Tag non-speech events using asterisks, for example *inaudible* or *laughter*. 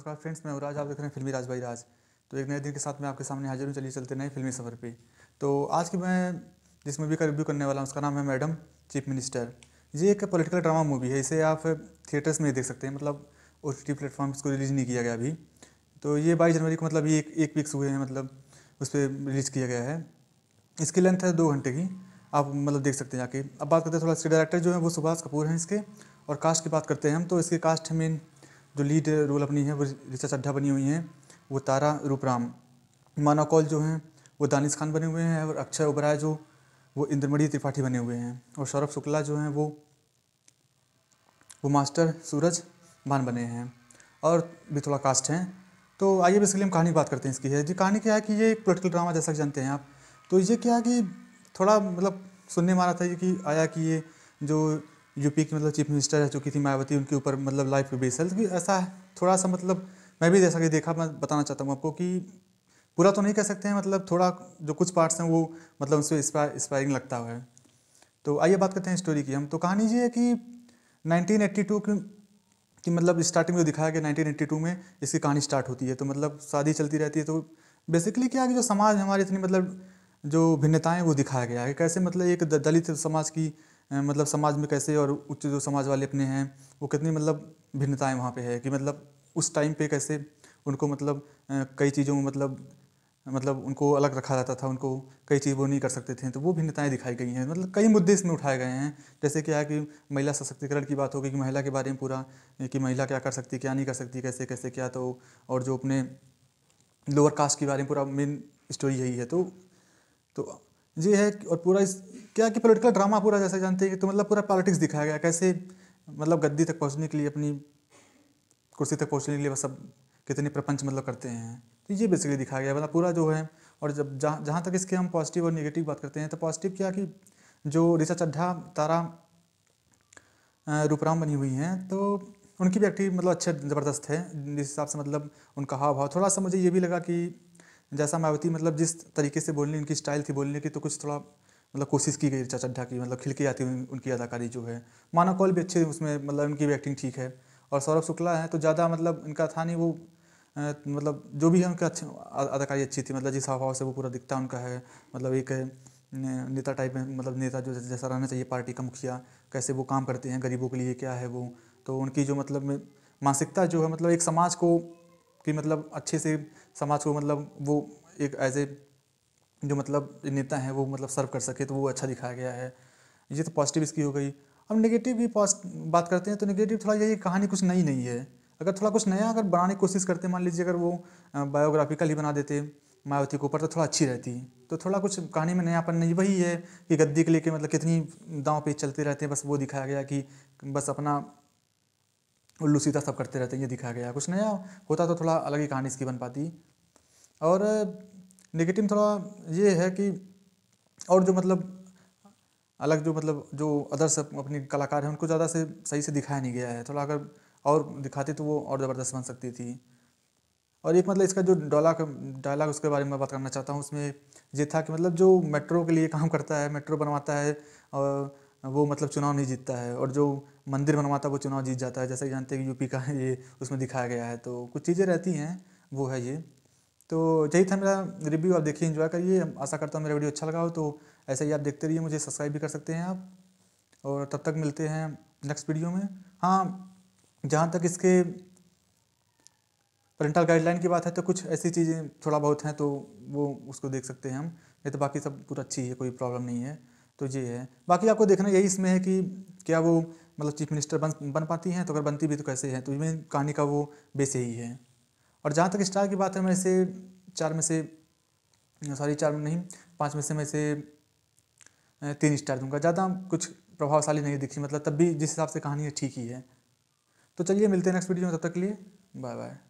नमस्कार फ्रेंड्स मैं राज आप देख रहे हैं फिल्मी राज भाई राज तो एक नए दिन के साथ मैं आपके सामने हाजिर हूँ चलिए चलते नए फिल्मी सफ़र पे तो आज की मैं जिस मूवी का रिव्यू करने वाला हूँ उसका नाम है मैडम चीफ मिनिस्टर ये एक पॉलिटिकल ड्रामा मूवी है इसे आप थिएटर्स में देख सकते हैं मतलब ओ टी प्लेटफॉर्म इसको रिलीज़ नहीं किया गया अभी तो ये बाईस जनवरी को मतलब ये एक एक वीक्स हुए हैं मतलब उस पर रिलीज़ किया गया है इसकी लेंथ है दो घंटे की आप मतलब देख सकते हैं जाके अब बात करते हैं थोड़ा इसके डायरेक्टर जो है वो सुभाष कपूर हैं इसके और कास्ट की बात करते हैं हम तो इसके कास्ट है मेन जो लीड रोल अपनी है वो ऋचा चड्ढा बनी हुई हैं वो तारा रूपराम माना कौल जो हैं वो दानिश खान बने हुए हैं और अक्षय ओबराय जो वो इंद्रमणि त्रिपाठी बने हुए हैं और सौरभ शुक्ला जो हैं वो वो मास्टर सूरज भान बने हैं और भी थोड़ा कास्ट हैं तो आइए इसके लिए हम कहानी की बात करते हैं इसकी है जी कहानी क्या है कि ये एक पोलिटिकल ड्रामा जैसा जानते हैं आप तो ये क्या है कि थोड़ा मतलब सुनने में आ रहा था ये कि आया कि ये जो यूपी की मतलब चीफ मिनिस्टर रह चुकी थी मायावती उनके ऊपर मतलब लाइफ पे बेस हेल्थ तो भी ऐसा है थोड़ा सा मतलब मैं भी जैसा कि देखा मैं बताना चाहता हूँ आपको कि पूरा तो नहीं कह सकते हैं मतलब थोड़ा जो कुछ पार्ट्स हैं वो मतलब उससे इंस्पायरिंग लगता हुआ है तो आइए बात करते हैं स्टोरी की हम तो कहानी ये है कि नाइनटीन एट्टी टू की मतलब स्टार्टिंग में दिखाया गया नाइनटीन एट्टी टू में इसकी कहानी स्टार्ट होती है तो मतलब शादी चलती रहती है तो बेसिकली क्या है कि जो समाज हमारी इतनी मतलब जो भिन्नताएं वो दिखाया गया है कैसे मतलब एक दलित समाज की मतलब समाज में कैसे और उच्च जो समाज वाले अपने हैं वो कितनी मतलब भिन्नताएं वहाँ पे है कि मतलब उस टाइम पे कैसे उनको मतलब कई चीज़ों में मतलब मतलब उनको अलग रखा जाता था उनको कई चीज़ वो नहीं कर सकते थे तो वो भिन्नताएं दिखाई गई हैं मतलब कई मुद्दे इसमें उठाए गए हैं जैसे क्या है कि महिला सशक्तिकरण की बात होगी कि महिला के बारे में पूरा कि महिला क्या कर सकती क्या नहीं कर सकती कैसे कैसे क्या तो और जो अपने लोअर कास्ट के बारे में पूरा मेन स्टोरी यही है तो तो ये है और पूरा इस क्या कि पॉलिटिकल ड्रामा पूरा जैसा जानते हैं कि तो मतलब पूरा पॉलिटिक्स दिखाया गया कैसे मतलब गद्दी तक पहुंचने के लिए अपनी कुर्सी तक पहुंचने के लिए वह सब कितने प्रपंच मतलब करते हैं तो ये बेसिकली दिखाया गया मतलब पूरा जो है और जब जहाँ जहाँ तक इसके हम पॉजिटिव और निगेटिव बात करते हैं तो पॉजिटिव क्या कि जो ऋषा चड्ढा तारा रूपराम बनी हुई हैं तो उनकी भी एक्टिविटी मतलब अच्छे ज़बरदस्त है जिस हिसाब से मतलब उनका हाव भाव थोड़ा सा मुझे ये भी लगा कि जैसा मायावती मतलब जिस तरीके से बोलने इनकी स्टाइल थी बोलने की तो कुछ थोड़ा मतलब कोशिश की गई चाचा चड्ढा की मतलब खिलकी जाती हुई उनकी अदाकारी जो है माना कॉल भी अच्छे उसमें मतलब उनकी भी एक्टिंग ठीक है और सौरभ शुक्ला है तो ज़्यादा मतलब इनका था नहीं वो मतलब जो भी है उनका अच्छा अदाकारी अच्छी थी मतलब जिस हाव से वो पूरा दिखता उनका है मतलब एक नेता टाइप में मतलब नेता जो जैसा रहना चाहिए पार्टी का मुखिया कैसे वो काम करते हैं गरीबों के लिए क्या है वो तो उनकी जो मतलब मानसिकता जो है मतलब एक समाज को कि मतलब अच्छे से समाज को मतलब वो एक एज ए जो मतलब नेता हैं वो मतलब सर्व कर सके तो वो अच्छा दिखाया गया है ये तो पॉजिटिव इसकी हो गई अब नेगेटिव भी बात करते हैं तो नेगेटिव थोड़ा यही कहानी कुछ नई नहीं है अगर थोड़ा कुछ नया अगर बनाने की कोशिश करते मान लीजिए अगर वो बायोग्राफिकल ही बना देते मायावती के ऊपर तो थोड़ा अच्छी रहती तो थोड़ा कुछ कहानी में नयापन नहीं वही है कि गद्दी के लेके मतलब कितनी दाँव पे चलते रहते हैं बस वो दिखाया गया कि बस अपना उल्लू सीधा सब करते रहते हैं ये दिखाया गया कुछ नया होता तो थोड़ा अलग ही कहानी इसकी बन पाती और निगेटिव थोड़ा ये है कि और जो मतलब अलग जो मतलब जो अदर्स अपने कलाकार हैं उनको ज़्यादा से सही से दिखाया नहीं गया है थोड़ा अगर और दिखाते तो वो और ज़बरदस्त बन सकती थी और एक मतलब इसका जो डायलॉग डायलॉग उसके बारे में बात करना चाहता हूँ उसमें ये था कि मतलब जो मेट्रो के लिए काम करता है मेट्रो बनवाता है और वो मतलब चुनाव नहीं जीतता है और जो मंदिर बनवाता है वो चुनाव जीत जाता है जैसे कि जानते हैं कि यूपी का *laughs* ये उसमें दिखाया गया है तो कुछ चीज़ें रहती हैं वो है ये तो यही था मेरा रिव्यू आप देखिए इन्जॉय करिए आशा करता हूँ मेरा वीडियो अच्छा लगा हो तो ऐसे ही आप देखते रहिए मुझे सब्सक्राइब भी कर सकते हैं आप और तब तक मिलते हैं नेक्स्ट वीडियो में हाँ जहाँ तक इसके पेरेंटल गाइडलाइन की बात है तो कुछ ऐसी चीज़ें थोड़ा बहुत हैं तो वो उसको देख सकते हैं हम नहीं तो बाकी सब पूरा अच्छी है कोई प्रॉब्लम नहीं है तो ये है बाकी आपको देखना यही इसमें है कि क्या वो मतलब चीफ मिनिस्टर बन बन पाती हैं तो अगर बनती भी तो कैसे है तो इसमें कहानी का वो बेस यही है और जहाँ तक स्टार की बात है मैं इसे चार में से सॉरी चार में नहीं पाँच में से मैं इसे तीन स्टार दूंगा ज़्यादा कुछ प्रभावशाली नहीं दिखी मतलब तब भी जिस हिसाब से कहानी है ठीक ही है तो चलिए मिलते हैं नेक्स्ट वीडियो में तब तक के लिए बाय बाय